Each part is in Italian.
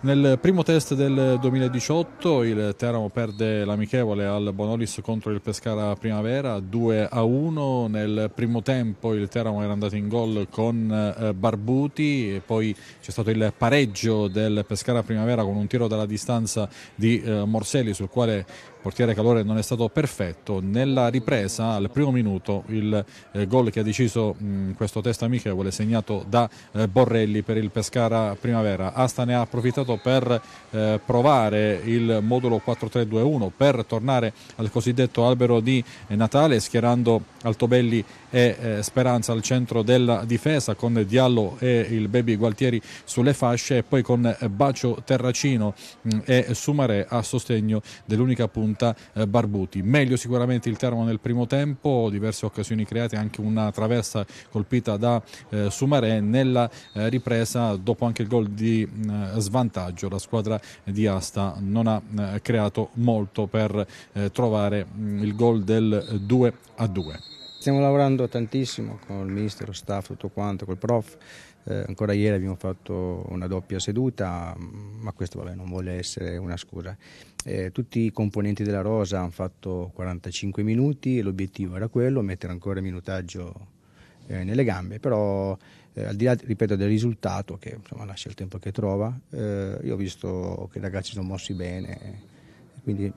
Nel primo test del 2018 il Teramo perde l'amichevole al Bonolis contro il Pescara Primavera 2 a 1. Nel primo tempo il Teramo era andato in gol con eh, Barbuti, e poi c'è stato il pareggio del Pescara Primavera con un tiro dalla distanza di eh, Morselli sul quale portiere Calore non è stato perfetto. Nella ripresa al primo minuto il eh, gol che ha deciso mh, questo testa amichevole segnato da eh, Borrelli per il Pescara Primavera. Asta ne ha approfittato per eh, provare il modulo 4-3-2-1 per tornare al cosiddetto albero di eh, Natale schierando Altobelli e eh, Speranza al centro della difesa con Diallo e il Baby Gualtieri sulle fasce e poi con eh, Bacio Terracino mh, mm, e Sumare a sostegno dell'unica punta eh, Barbuti. Meglio sicuramente il termo nel primo tempo, diverse occasioni create, anche una traversa colpita da eh, Sumare nella eh, ripresa dopo anche il gol di mh, mm, svantaggio. La squadra di Asta non ha mh, eh, creato molto per trovare mm, il gol del 2 a 2. Stiamo lavorando tantissimo con il ministero, staff, tutto quanto, col prof. Eh, ancora ieri abbiamo fatto una doppia seduta, mm, ma questo vabbè, non vuole essere una scusa. Eh, tutti i componenti della Rosa hanno fatto 45 minuti e l'obiettivo era quello, mettere ancora minutaggio eh, nelle gambe, però eh, al di là ripeto, del risultato, che insomma, lascia il tempo che trova, eh, io ho visto che i ragazzi sono mossi bene, quindi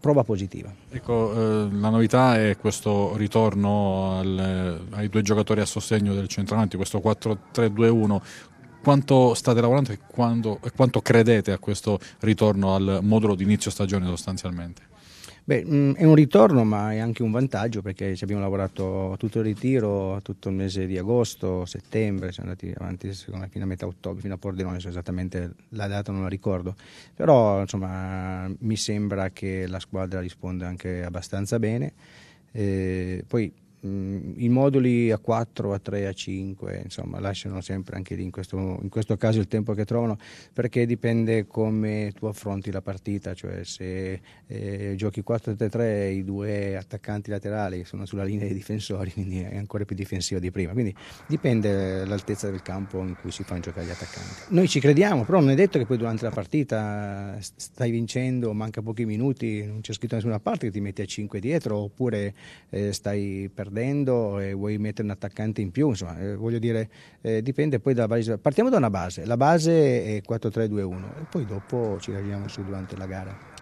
prova positiva. Ecco, eh, la novità è questo ritorno al, ai due giocatori a sostegno del centravanti, questo 4-3-2-1. Quanto state lavorando e, quando, e quanto credete a questo ritorno al modulo di inizio stagione sostanzialmente? Beh, mm, è un ritorno, ma è anche un vantaggio perché ci abbiamo lavorato tutto il ritiro, tutto il mese di agosto, settembre, siamo andati avanti me, fino a metà ottobre, fino a Pordenone, so esattamente la data non la ricordo, però insomma mi sembra che la squadra risponda anche abbastanza bene. Eh, poi Mm, i moduli a 4, a 3, a 5, insomma, lasciano sempre anche lì in questo, in questo, caso il tempo che trovano, perché dipende come tu affronti la partita, cioè se eh, giochi 4-3-3 i due attaccanti laterali sono sulla linea dei difensori, quindi è ancora più difensiva di prima, quindi dipende l'altezza del campo in cui si fanno giocare gli attaccanti. Noi ci crediamo, però non è detto che poi durante la partita stai vincendo, manca pochi minuti, non c'è scritto da nessuna parte che ti metti a 5 dietro oppure eh, stai per perdendo e vuoi mettere un attaccante in più, insomma, eh, voglio dire, eh, dipende poi dalla base. Partiamo da una base, la base è 4-3-2-1 e poi dopo ci arriviamo su durante la gara.